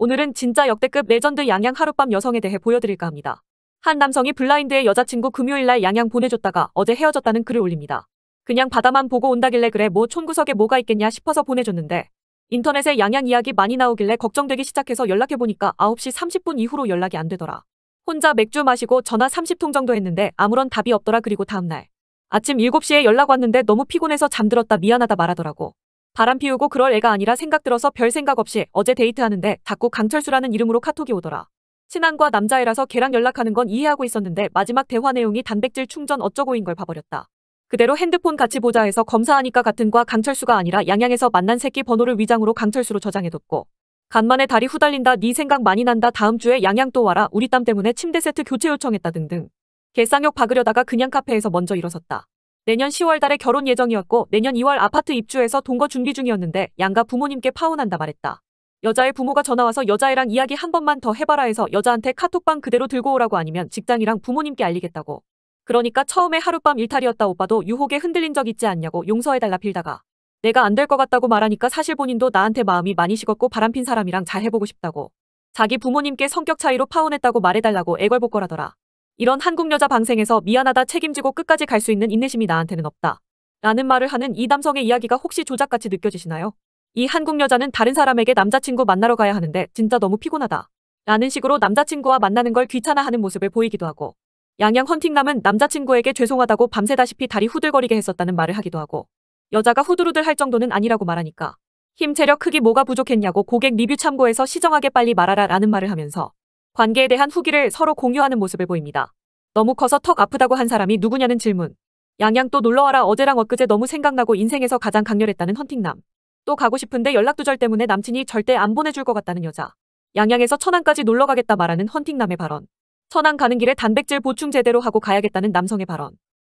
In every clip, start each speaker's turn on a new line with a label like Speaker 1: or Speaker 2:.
Speaker 1: 오늘은 진짜 역대급 레전드 양양 하룻밤 여성에 대해 보여드릴까 합니다. 한 남성이 블라인드의 여자친구 금요일날 양양 보내줬다가 어제 헤어졌다는 글을 올립니다. 그냥 바다만 보고 온다길래 그래 뭐 촌구석에 뭐가 있겠냐 싶어서 보내줬는데 인터넷에 양양 이야기 많이 나오길래 걱정되기 시작해서 연락해보니까 9시 30분 이후로 연락이 안 되더라. 혼자 맥주 마시고 전화 30통 정도 했는데 아무런 답이 없더라 그리고 다음날 아침 7시에 연락 왔는데 너무 피곤해서 잠들었다 미안하다 말하더라고. 바람 피우고 그럴 애가 아니라 생각 들어서 별 생각 없이 어제 데이트하는데 자꾸 강철수라는 이름으로 카톡이 오더라. 친한과 남자애라서 걔랑 연락하는 건 이해하고 있었는데 마지막 대화 내용이 단백질 충전 어쩌고인 걸 봐버렸다. 그대로 핸드폰 같이 보자 해서 검사하니까 같은 과 강철수가 아니라 양양에서 만난 새끼 번호를 위장으로 강철수로 저장해뒀고 간만에 다리 후달린다 네 생각 많이 난다 다음 주에 양양 또 와라 우리 땀 때문에 침대 세트 교체 요청했다 등등. 개쌍욕 박으려다가 그냥 카페에서 먼저 일어섰다. 내년 10월 달에 결혼 예정이었고 내년 2월 아파트 입주해서 동거 준비 중이었는데 양가 부모님께 파혼한다 말했다. 여자의 부모가 전화와서 여자애랑 이야기 한 번만 더 해봐라 해서 여자한테 카톡방 그대로 들고 오라고 아니면 직장이랑 부모님께 알리겠다고. 그러니까 처음에 하룻밤 일탈이었다 오빠도 유혹에 흔들린 적 있지 않냐고 용서해달라 빌다가 내가 안될 것 같다고 말하니까 사실 본인도 나한테 마음이 많이 식었고 바람핀 사람이랑 잘 해보고 싶다고. 자기 부모님께 성격 차이로 파혼했다고 말해달라고 애걸복걸하더라. 이런 한국 여자 방생에서 미안하다 책임지고 끝까지 갈 수 있는 인내심이 나한테는 없다. 라는 말을 하는 이 남성의 이야기가 혹시 조작같이 느껴지시나요? 이 한국 여자는 다른 사람에게 남자친구 만나러 가야 하는데 진짜 너무 피곤하다. 라는 식으로 남자친구와 만나는 걸 귀찮아하는 모습을 보이기도 하고 양양 헌팅남은 남자친구에게 죄송하다고 밤새다시피 다리 후들거리게 했었다는 말을 하기도 하고 여자가 후들후들 할 정도는 아니라고 말하니까 힘, 체력, 크기 뭐가 부족했냐고 고객 리뷰 참고해서 시정하게 빨리 말하라 라는 말을 하면서 관계에 대한 후기를 서로 공유하는 모습을 보입니다. 너무 커서 턱 아프다고 한 사람이 누구냐는 질문. 양양 또 놀러와라 어제랑 엊그제 너무 생각나고 인생에서 가장 강렬했다는 헌팅남. 또 가고 싶은데 연락두절 때문에 남친이 절대 안 보내줄 것 같다는 여자. 양양에서 천안까지 놀러가겠다 말하는 헌팅남의 발언. 천안 가는 길에 단백질 보충 제대로 하고 가야겠다는 남성의 발언.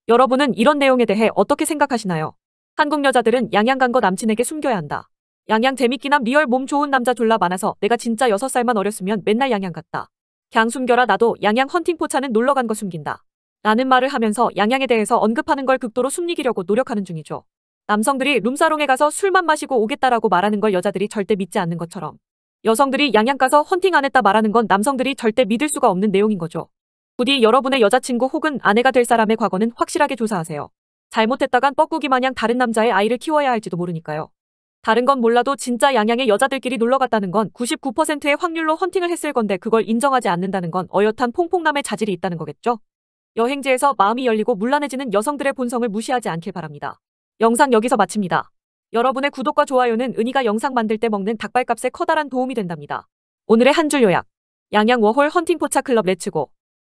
Speaker 1: 여러분은 이런 내용에 대해 어떻게 생각하시나요? 한국 여자들은 양양 간 거 남친에게 숨겨야 한다. 양양 재밌기남 리얼 몸 좋은 남자 졸라 많아서 내가 진짜 6살만 어렸으면 맨날 양양 갔다. 걍 숨겨라 나도 양양 헌팅 포차는 놀러 간 거 숨긴다. 라는 말을 하면서 양양에 대해서 언급하는 걸 극도로 숨기려고 노력하는 중이죠. 남성들이 룸사롱에 가서 술만 마시고 오겠다라고 말하는 걸 여자들이 절대 믿지 않는 것처럼 여성들이 양양 가서 헌팅 안 했다 말하는 건 남성들이 절대 믿을 수가 없는 내용인 거죠. 부디 여러분의 여자친구 혹은 아내가 될 사람의 과거는 확실하게 조사하세요. 잘못했다간 뻐꾸기 마냥 다른 남자의 아이를 키워야 할지도 모르니까요. 다른 건 몰라도 진짜 양양의 여자들끼리 놀러 갔다는 건 99%의 확률로 헌팅을 했을 건데 그걸 인정하지 않는다는 건 어엿한 퐁퐁남의 자질이 있다는 거겠죠? 여행지에서 마음이 열리고 물란해지는 여성들의 본성을 무시하지 않길 바랍니다. 영상 여기서 마칩니다. 여러분의 구독과 좋아요는 은희가 영상 만들 때 먹는 닭발값에 커다란 도움이 된답니다. 오늘의 한 줄 요약. 양양 워홀 헌팅 포차 클럽 레츠고.